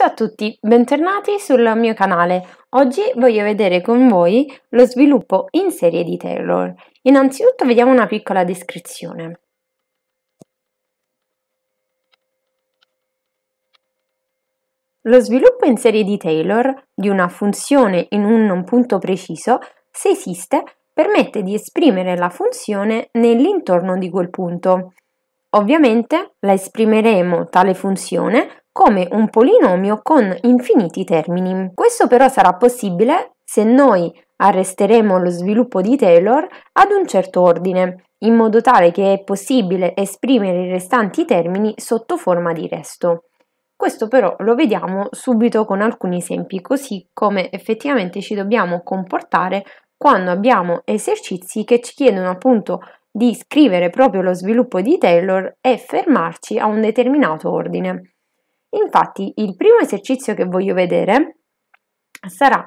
Ciao a tutti, bentornati sul mio canale. Oggi voglio vedere con voi lo sviluppo in serie di Taylor. Innanzitutto vediamo una piccola descrizione. Lo sviluppo in serie di Taylor di una funzione in un punto preciso, se esiste, permette di esprimere la funzione nell'intorno di quel punto. Ovviamente la esprimeremo tale funzione come un polinomio con infiniti termini. Questo però sarà possibile se noi arresteremo lo sviluppo di Taylor ad un certo ordine, in modo tale che è possibile esprimere i restanti termini sotto forma di resto. Questo però lo vediamo subito con alcuni esempi, così come effettivamente ci dobbiamo comportare quando abbiamo esercizi che ci chiedono appunto di scrivere proprio lo sviluppo di Taylor e fermarci a un determinato ordine. Infatti il primo esercizio che voglio vedere sarà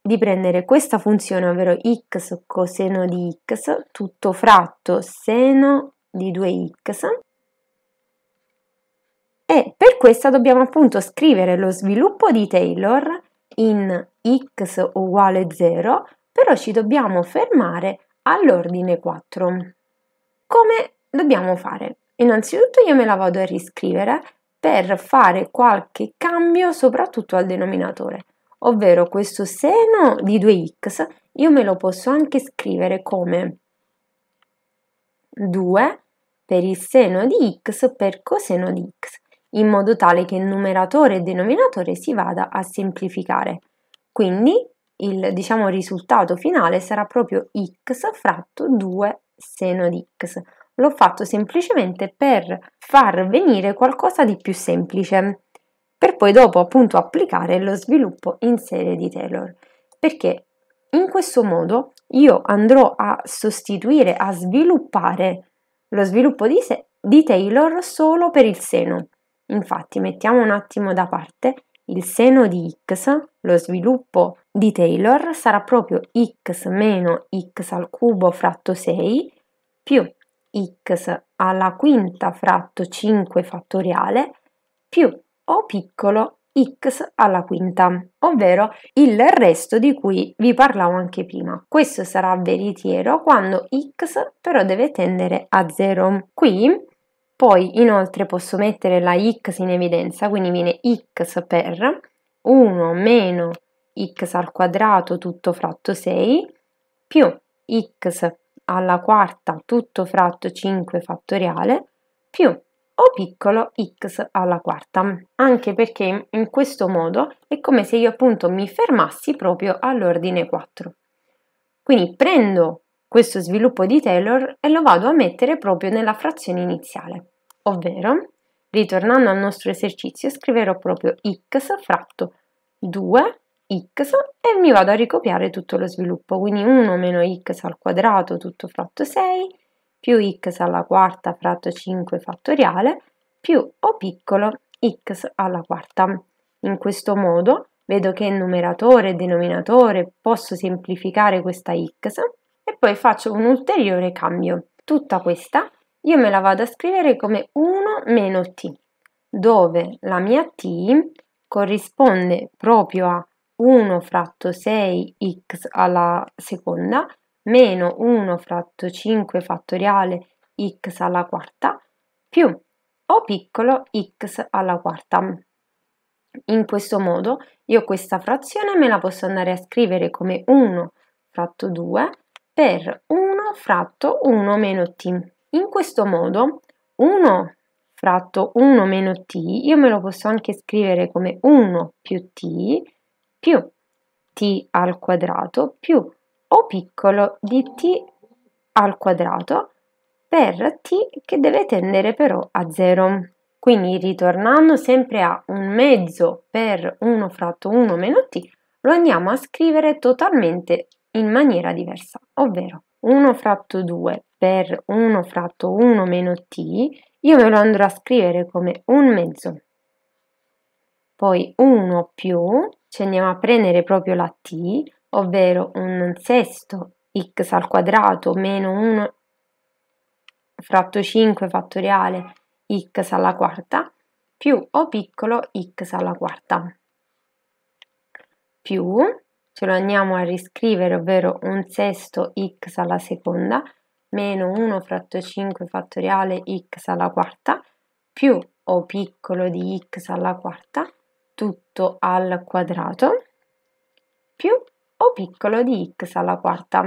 di prendere questa funzione, ovvero x coseno di x, tutto fratto seno di 2x, e per questa dobbiamo appunto scrivere lo sviluppo di Taylor in x uguale 0, però ci dobbiamo fermare all'ordine 4. Come dobbiamo fare? Innanzitutto io me la vado a riscrivere per fare qualche cambio soprattutto al denominatore, ovvero questo seno di 2x io me lo posso anche scrivere come 2 per il seno di x per coseno di x, in modo tale che il numeratore e il denominatore si vada a semplificare. Quindi il diciamo, risultato finale sarà proprio x fratto 2 seno di x, l'ho fatto semplicemente per far venire qualcosa di più semplice, per poi dopo appunto applicare lo sviluppo in serie di Taylor, perché in questo modo io andrò a sostituire, a sviluppare lo sviluppo di, se- di Taylor solo per il seno. Infatti mettiamo un attimo da parte il seno di x, lo sviluppo di Taylor sarà proprio x meno x al cubo fratto 6 più x alla quinta fratto 5 fattoriale più o piccolo x alla quinta, ovvero il resto di cui vi parlavo anche prima. Questo sarà veritiero quando x però deve tendere a 0. Qui poi inoltre posso mettere la x in evidenza, quindi viene x per 1 meno x al quadrato tutto fratto 6 più x alla quarta tutto fratto 5 fattoriale più o piccolo x alla quarta, anche perché in questo modo è come se io appunto mi fermassi proprio all'ordine 4. Quindi prendo questo sviluppo di Taylor e lo vado a mettere proprio nella frazione iniziale, ovvero, ritornando al nostro esercizio, scriverò proprio x fratto 2 x e mi vado a ricopiare tutto lo sviluppo, quindi 1 meno x al quadrato tutto fratto 6 più x alla quarta fratto 5 fattoriale più o piccolo x alla quarta. In questo modo vedo che numeratore e denominatore posso semplificare questa x e poi faccio un ulteriore cambio. Tutta questa io me la vado a scrivere come 1 meno t, dove la mia t corrisponde proprio a 1 fratto 6x alla seconda meno 1 fratto 5 fattoriale x alla quarta più o piccolo x alla quarta. In questo modo io questa frazione me la posso andare a scrivere come 1 fratto 2 per 1 fratto 1 meno t. In questo modo 1 fratto 1 meno t io me lo posso anche scrivere come 1 più t più t al quadrato più o piccolo di t al quadrato per t che deve tendere però a 0. Quindi ritornando sempre a un mezzo per 1 fratto 1 meno t, lo andiamo a scrivere totalmente in maniera diversa, ovvero 1 fratto 2 per 1 fratto 1 meno t, io me lo andrò a scrivere come un mezzo, poi 1 più ci andiamo a prendere proprio la t, ovvero un sesto x al quadrato meno 1 fratto 5 fattoriale x alla quarta più o piccolo x alla quarta più ce lo andiamo a riscrivere ovvero un sesto x alla seconda meno 1 fratto 5 fattoriale x alla quarta più o piccolo di x alla quarta tutto al quadrato più O piccolo di x alla quarta,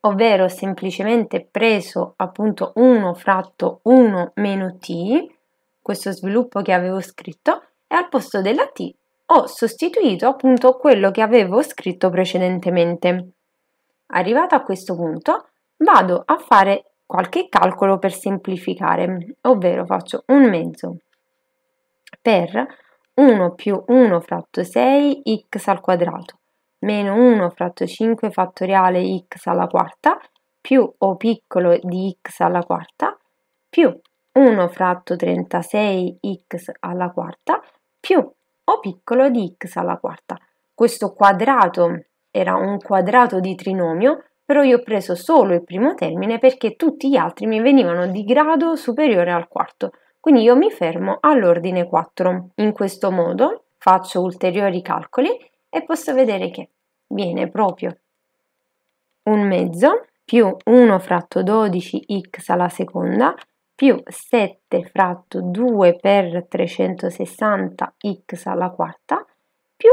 ovvero semplicemente preso appunto 1 fratto 1 meno t, questo sviluppo che avevo scritto, e al posto della t ho sostituito appunto quello che avevo scritto precedentemente. Arrivato a questo punto vado a fare qualche calcolo per semplificare, ovvero faccio un mezzo per 1 più 1 fratto 6 x al quadrato meno 1 fratto 5 fattoriale x alla quarta più o piccolo di x alla quarta più 1 fratto 36x alla quarta più o piccolo di x alla quarta. Questo quadrato era un quadrato di trinomio, però io ho preso solo il primo termine perché tutti gli altri mi venivano di grado superiore al quarto. Quindi io mi fermo all'ordine 4. In questo modo faccio ulteriori calcoli e posso vedere che viene proprio un mezzo più 1 fratto 12x alla seconda più 7 fratto 2 per 360x alla quarta più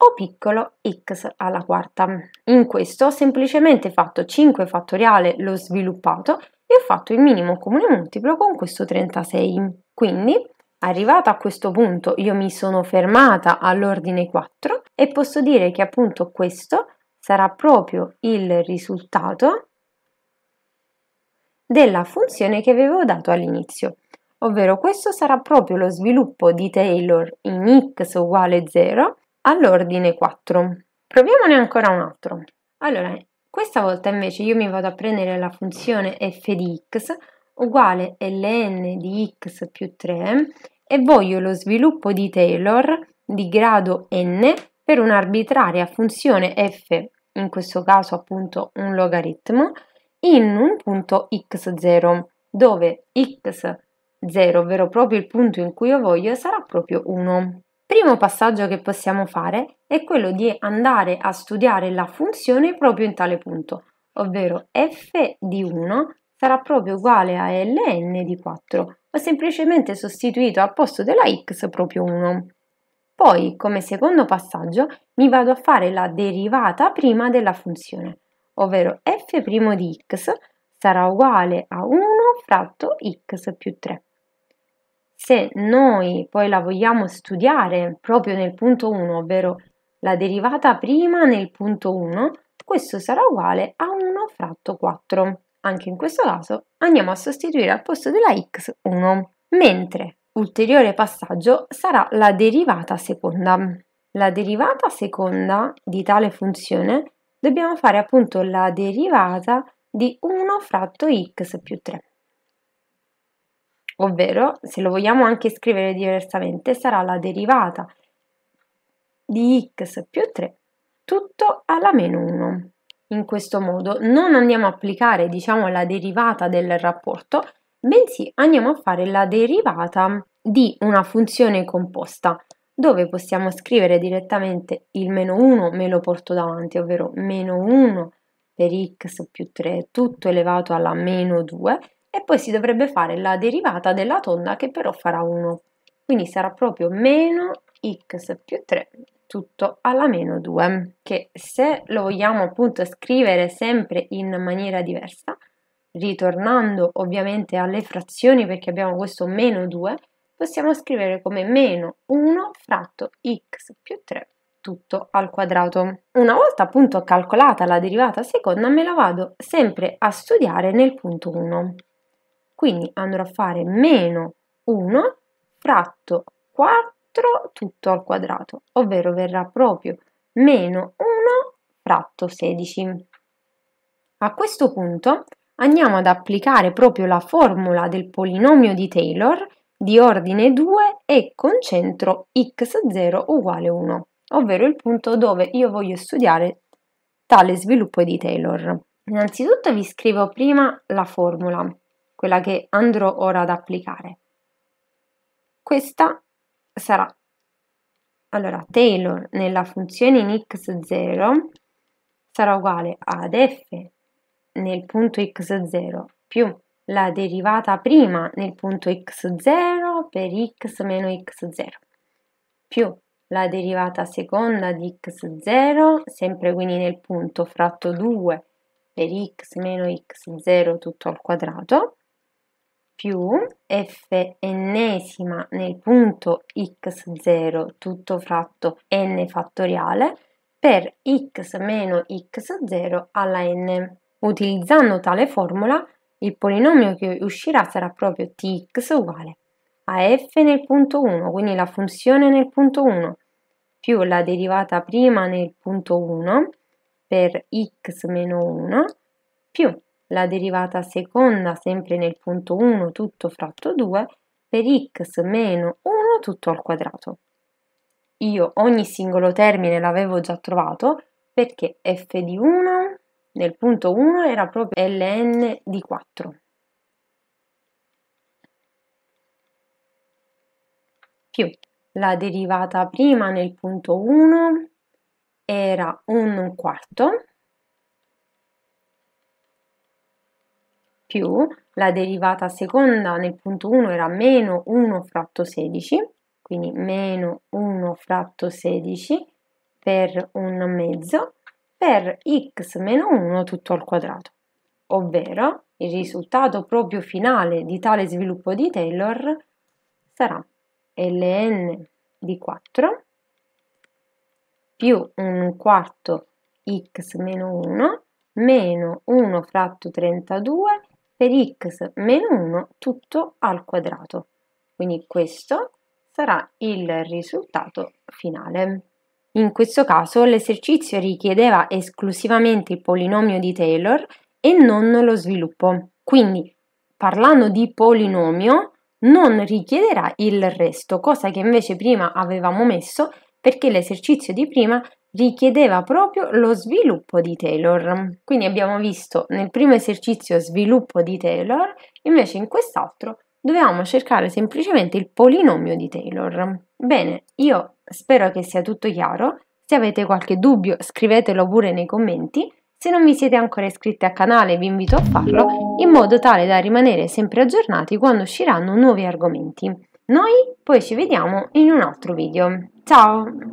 o piccolo x alla quarta. In questo ho semplicemente fatto 5 fattoriale l'ho sviluppato e ho fatto il minimo comune multiplo con questo 36. Quindi, arrivata a questo punto, io mi sono fermata all'ordine 4 e posso dire che appunto questo sarà proprio il risultato della funzione che avevo dato all'inizio ovvero questo sarà proprio lo sviluppo di Taylor in x uguale 0 all'ordine 4. Proviamone ancora un altro. Allora, questa volta invece io mi vado a prendere la funzione f di x uguale ln di x più 3 e voglio lo sviluppo di Taylor di grado n per un'arbitraria funzione f, in questo caso appunto un logaritmo, in un punto x0, dove x0, ovvero proprio il punto in cui io voglio, sarà proprio 1 primo passaggio che possiamo fare è quello di andare a studiare la funzione proprio in tale punto, ovvero f di 1 sarà proprio uguale a ln di 4. Ho semplicemente sostituito al posto della x proprio 1. Poi, come secondo passaggio, mi vado a fare la derivata prima della funzione, ovvero f' di x sarà uguale a 1 fratto x più 3 se noi poi la vogliamo studiare proprio nel punto 1, ovvero la derivata prima nel punto 1, questo sarà uguale a 1 fratto 4. Anche in questo caso andiamo a sostituire al posto della x 1, mentre ulteriore passaggio sarà la derivata seconda. La derivata seconda di tale funzione dobbiamo fare appunto la derivata di 1 fratto x più 3 ovvero se lo vogliamo anche scrivere diversamente sarà la derivata di x più 3 tutto alla meno 1. In questo modo non andiamo a applicare diciamo la derivata del rapporto, bensì andiamo a fare la derivata di una funzione composta dove possiamo scrivere direttamente il meno 1 me lo porto davanti, ovvero meno 1 per x più 3 tutto elevato alla meno 2 e poi si dovrebbe fare la derivata della tonda che però farà 1. Quindi sarà proprio meno x più 3 tutto alla meno 2, che se lo vogliamo appunto scrivere sempre in maniera diversa, ritornando ovviamente alle frazioni perché abbiamo questo meno 2, possiamo scrivere come meno 1 fratto x più 3 tutto al quadrato. Una volta appunto calcolata la derivata seconda me la vado sempre a studiare nel punto 1 quindi andrò a fare meno 1 fratto 4 tutto al quadrato, ovvero verrà proprio meno 1 fratto 16. A questo punto andiamo ad applicare proprio la formula del polinomio di Taylor di ordine 2 e con centro x0 uguale 1, ovvero il punto dove io voglio studiare tale sviluppo di Taylor. Innanzitutto vi scrivo prima la formula quella che andrò ora ad applicare. Questa sarà allora Taylor nella funzione in x0 sarà uguale ad f nel punto x0 più la derivata prima nel punto x0 per x meno x0 più la derivata seconda di x0 sempre quindi nel punto fratto 2 per x meno x0 tutto al quadrato più f ennesima nel punto x0 tutto fratto n fattoriale per x meno x0 alla n. Utilizzando tale formula, il polinomio che uscirà sarà proprio tx uguale a f nel punto 1, quindi la funzione nel punto 1, più la derivata prima nel punto 1 per x meno 1, più la derivata seconda sempre nel punto 1 tutto fratto 2 per x meno 1 tutto al quadrato. Io ogni singolo termine l'avevo già trovato perché f di 1 nel punto 1 era proprio ln di 4. Più la derivata prima nel punto 1 era 1 quarto più la derivata seconda nel punto 1 era meno 1 fratto 16, quindi meno 1 fratto 16 per un mezzo per x meno 1 tutto al quadrato, ovvero il risultato proprio finale di tale sviluppo di Taylor sarà ln di 4 più un quarto x meno 1 meno 1 fratto 32 per x meno 1 tutto al quadrato. Quindi questo sarà il risultato finale. In questo caso l'esercizio richiedeva esclusivamente il polinomio di Taylor e non lo sviluppo. Quindi parlando di polinomio non richiederà il resto, cosa che invece prima avevamo messo perché l'esercizio di prima richiedeva proprio lo sviluppo di Taylor. Quindi abbiamo visto nel primo esercizio sviluppo di Taylor, invece in quest'altro dovevamo cercare semplicemente il polinomio di Taylor. Bene, io spero che sia tutto chiaro. Se avete qualche dubbio scrivetelo pure nei commenti. Se non vi siete ancora iscritti al canale vi invito a farlo in modo tale da rimanere sempre aggiornati quando usciranno nuovi argomenti. Noi poi ci vediamo in un altro video. Ciao!